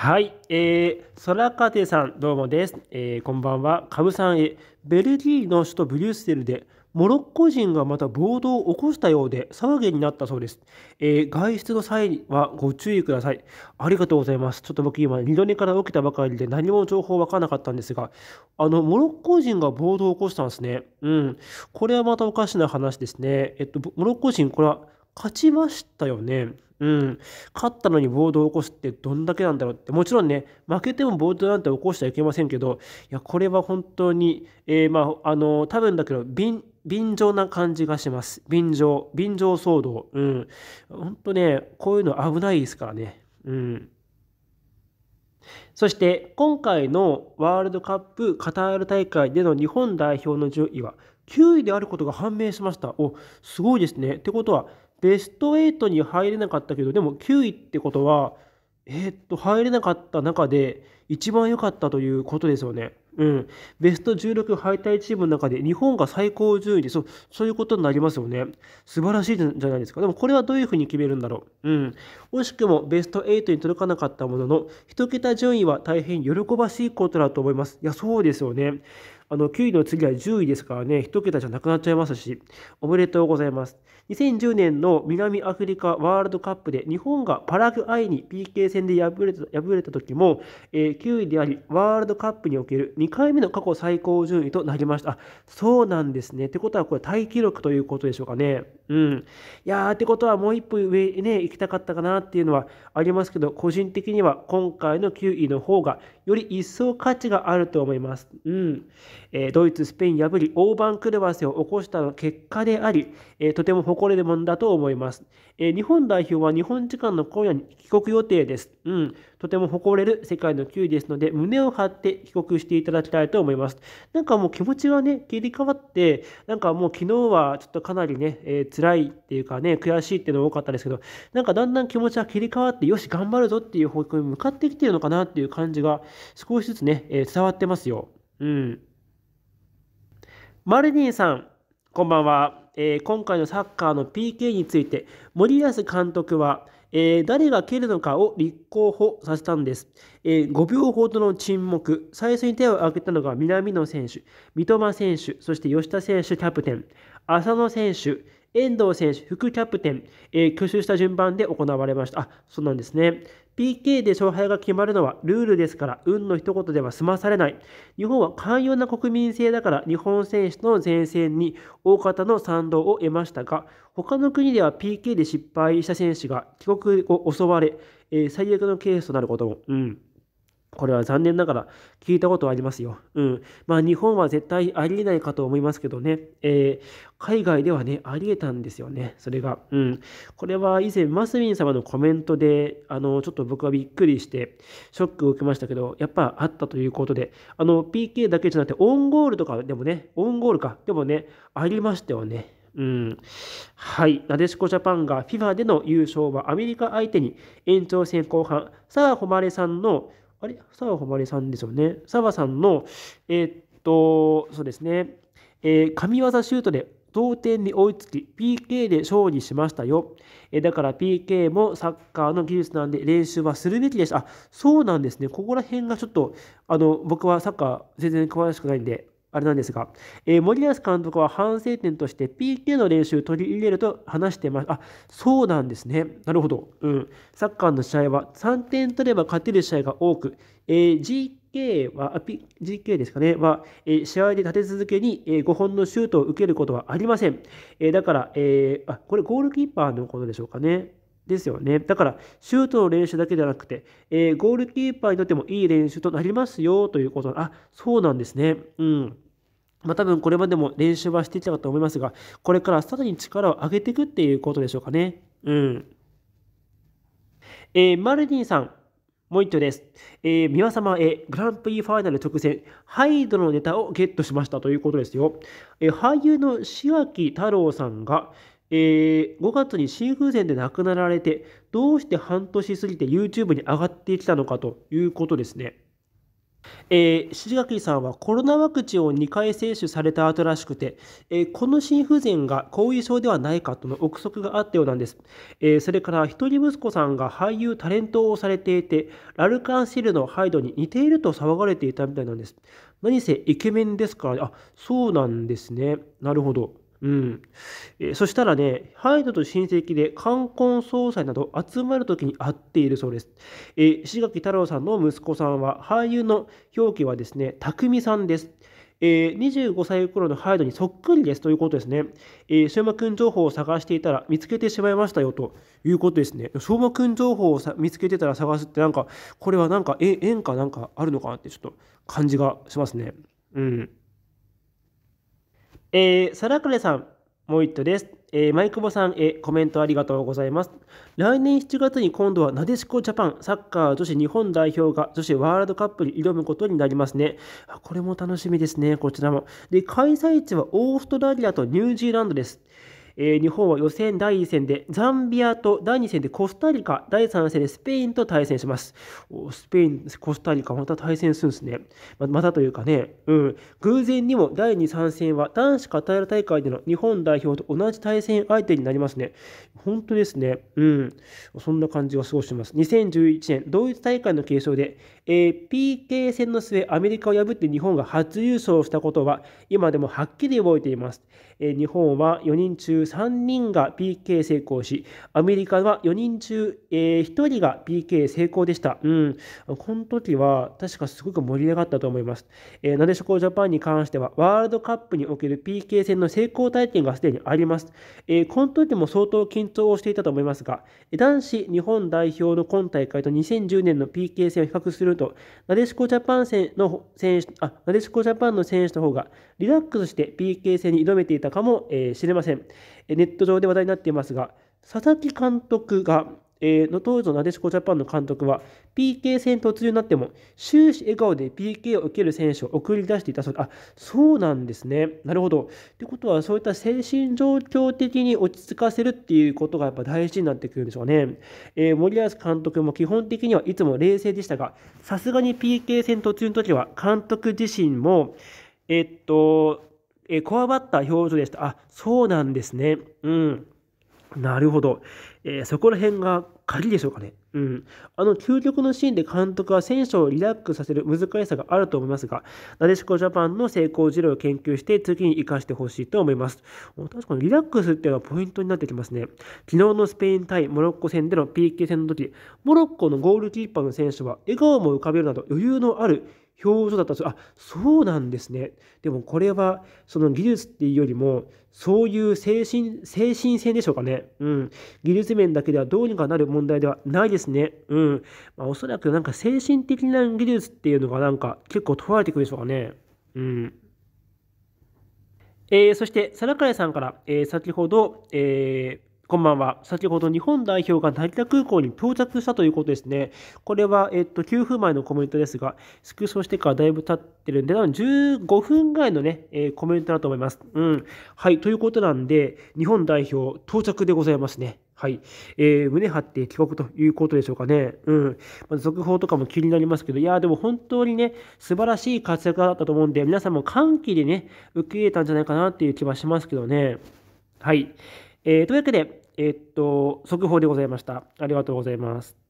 はい、えー、空風さん、どうもです。えー、こんばんは。カブさんへ、ベルギーの首都ブリュッセルで、モロッコ人がまた暴動を起こしたようで、騒ぎになったそうです。えー、外出の際はご注意ください。ありがとうございます。ちょっと僕今、二度寝から起きたばかりで何も情報わからなかったんですが、あの、モロッコ人が暴動を起こしたんですね。うん。これはまたおかしな話ですね。えっと、モロッコ人、これは、勝ちましたよね。うん、勝ったのに暴動を起こすってどんだけなんだろうって、もちろんね、負けても暴動なんて起こしてはいけませんけど、いや、これは本当に、えー、まあ、あの、多分だけど、便、便乗な感じがします。便乗、便乗騒動。うん。本当ね、こういうの危ないですからね。うん。そして今回のワールドカップカタール大会での日本代表の順位は9位であることが判明しました。お、すごいですね。ってことはベスト8に入れなかったけど、でも9位ってことは、えー、っと、入れなかった中で一番良かったということですよね。うん。ベスト16敗退チームの中で日本が最高順位で、そう、そういうことになりますよね。素晴らしいじゃないですか。でもこれはどういうふうに決めるんだろう。うん。惜しくもベスト8に届かなかったものの、1桁順位は大変喜ばしいことだと思います。いや、そうですよね。あの、9位の次は10位ですからね、1桁じゃなくなっちゃいますし、おめでとうございます。2010年の南アフリカワールドカップで日本がパラグアイに PK 戦で敗れた敗れた時も、えー、9位であり、ワールドカップにおける2回目の過去最高順位となりました。あ、そうなんですね。ってことは、これ、タイ記録ということでしょうかね。うん。いやー、ってことはもう一歩上ね、行きたかったかなっていうのはありますけど、個人的には今回の9位の方が、より一層価値があると思います。うん。えー、ドイツ、スペイン破り、大番狂わせを起こしたの結果であり、えー、とても誇れるものだと思います。えー、日本代表は日本時間の今夜に帰国予定です。うん。とても誇れる世界の9位ですので、胸を張って帰国していただきたいと思います。なんかもう気持ちがね、切り替わって、なんかもう昨日はちょっとかなりね、えー、辛いっていうかね、悔しいっていうの多かったですけど、なんかだんだん気持ちが切り替わって、よし、頑張るぞっていう方向に向かってきてるのかなっていう感じが少しずつね、えー、伝わってますよ。うん。マルディンさん、こんばんは。えー、今回のサッカーの PK について、森保監督は、えー、誰が蹴るのかを立候補させたんです。えー、5秒ほどの沈黙、最初に手を挙げたのが南野選手、三笘選手、そして吉田選手、キャプテン、浅野選手、遠藤選手、副キャプテン、えー、挙手した順番で行われました。あ、そうなんですね。PK で勝敗が決まるのはルールですから、運の一言では済まされない。日本は寛容な国民性だから、日本選手との前線に大方の賛同を得ましたが、他の国では PK で失敗した選手が帰国を襲われ、えー、最悪のケースとなることも。うんこれは残念ながら聞いたことありますよ。うん。まあ日本は絶対ありえないかと思いますけどね、えー、海外ではね、ありえたんですよね、それが。うん。これは以前、マスミン様のコメントで、あの、ちょっと僕はびっくりして、ショックを受けましたけど、やっぱあったということで、あの、PK だけじゃなくて、オンゴールとかでもね、オンゴールか、でもね、ありましたよね。うん、はい、なでしこジャパンが FIFA での優勝はアメリカ相手に延長戦後半、澤穂希さんのあれ澤穂まさんですよね。澤さんの、えー、っと、そうですね、えー、神業シュートで同点に追いつき、PK で勝利しましたよ。えだから PK もサッカーの技術なんで練習はするべきでした。あ、そうなんですね。ここら辺がちょっと、あの、僕はサッカー全然詳しくないんで、あれなんですが、えー、森保監督は反省点として PK の練習を取り入れると話してます。あ、そうなんですね。なるほど。うん。サッカーの試合は3点取れば勝てる試合が多く、えー、GK は、GK ですかね、は、えー、試合で立て続けに、えー、5本のシュートを受けることはありません。えだから、えあ、これゴールキーパーのことでしょうかね。ですよね。だから、シュートの練習だけじゃなくて、えー、ゴールキーパーにとってもいい練習となりますよということ。あ、そうなんですね。うん。まあ、多分これまでも練習はしてきたかと思いますが、これからさらに力を上げていくっていうことでしょうかね。うん。えー、マルディンさん、もう一丁です。えー、皆様へグランプリファイナル直前、ハイドのネタをゲットしましたということですよ。えー、俳優の志木太郎さんが、えー、5月に心不全で亡くなられて、どうして半年過ぎて YouTube に上がってきたのかということですね。えー、志垣さんはコロナワクチンを2回接種された後らしくて、えー、この心不全が後遺症ではないかとの憶測があったようなんです。えー、それから、一人息子さんが俳優、タレントをされていて、ラルカンシルのハイドに似ていると騒がれていたみたいなんです。何せイケメンですから、あ、そうなんですね。なるほど。うん、えー、そしたらね、ハイドと親戚で冠婚葬祭など集まる時に会っているそうです。えー、志垣太郎さんの息子さんは、俳優の表記はですね、匠さんです。えー、25歳頃のハイドにそっくりですということですね。えー、しょうくん情報を探していたら見つけてしまいましたよということですね。しょうくん情報を見つけてたら探すってなんか、これはなんか縁かなんかあるのかなってちょっと感じがしますね。うん。えー、サラクレさん、もう一頭です。えー、マイクボさんへコメントありがとうございます。来年7月に今度はなでしこジャパンサッカー女子日本代表が女子ワールドカップに挑むことになりますね。これも楽しみですね、こちらも。で、開催地はオーストラリアとニュージーランドです。え日本は予選第1戦でザンビアと第2戦でコスタリカ、第3戦でスペインと対戦します。スペイン、コスタリカ、また対戦するんですね。ままたというかね、うん、偶然にも第2、3戦は男子カタール大会での日本代表と同じ対戦相手になりますね。本当ですね、うん、そんな感じがすごします。2011年、ドイツ大会の継承で、えー、PK 戦の末、アメリカを破って日本が初優勝したことは、今でもはっきり覚えています。えー、日本は4人中3人が PK 成功し、アメリカは4人中、えー、1人が PK 成功でした。うん。この時は、確かすごく盛り上がったと思います。えー、なでしこジャパンに関しては、ワールドカップにおける PK 戦の成功体験がすでにあります。えこの時も相当緊張をしていたと思いますが、男子日本代表の今大会と2010年の PK 戦を比較すると、なでしこジャパン戦の選手、あ、なでしこジャパンの選手の方がリラックスして PK 戦に挑めていたかもし、えれません。ネット上で話題になっていますが、佐々木監督がえー、の当時のなでしこジャパンの監督は、PK 戦突入になっても、終始笑顔で PK を受ける選手を送り出していたそうで、あ、そうなんですね。なるほど。ということは、そういった精神状況的に落ち着かせるっていうことがやっぱ大事になってくるんでしょうね。えー、森保監督も基本的にはいつも冷静でしたが、さすがに PK 戦途中の時は、監督自身も、えー、っと、えー、こわばった表情でした。あ、そうなんですね。うん。なるほど。えー、そこら辺が鍵でしょうかね。うん。あの、究極のシーンで監督は選手をリラックスさせる難しさがあると思いますが、なでしこジャパンの成功事例を研究して、次に生かしてほしいと思います。確かにリラックスっていうのはポイントになってきますね。昨日のスペイン対モロッコ戦での PK 戦の時、モロッコのゴールキーパーの選手は笑顔も浮かべるなど余裕のある表情だったよ。あそうなんですねでもこれはその技術っていうよりもそういう精神精神性でしょうかねうん技術面だけではどうにかなる問題ではないですねうん、まあ、おそらくなんか精神的な技術っていうのがなんか結構問われてくるでしょうかねうんえー、そして、皿倉さんから、えー、先ほど、えー、こんばんは。先ほど日本代表が成田空港に到着したということですね。これは、えっと、9分前のコメントですが、スクショしてからだいぶ経ってるんで、多分15分ぐらいのね、えー、コメントだと思います。うん。はい。ということなんで、日本代表到着でございますね。はい。えー、胸張って帰国ということでしょうかね。うん。ま続報とかも気になりますけど、いやでも本当にね、素晴らしい活躍だったと思うんで、皆さんも歓喜でね、受け入れたんじゃないかなっていう気はしますけどね。はい。えー、というわけで、えー、っと、速報でございました。ありがとうございます。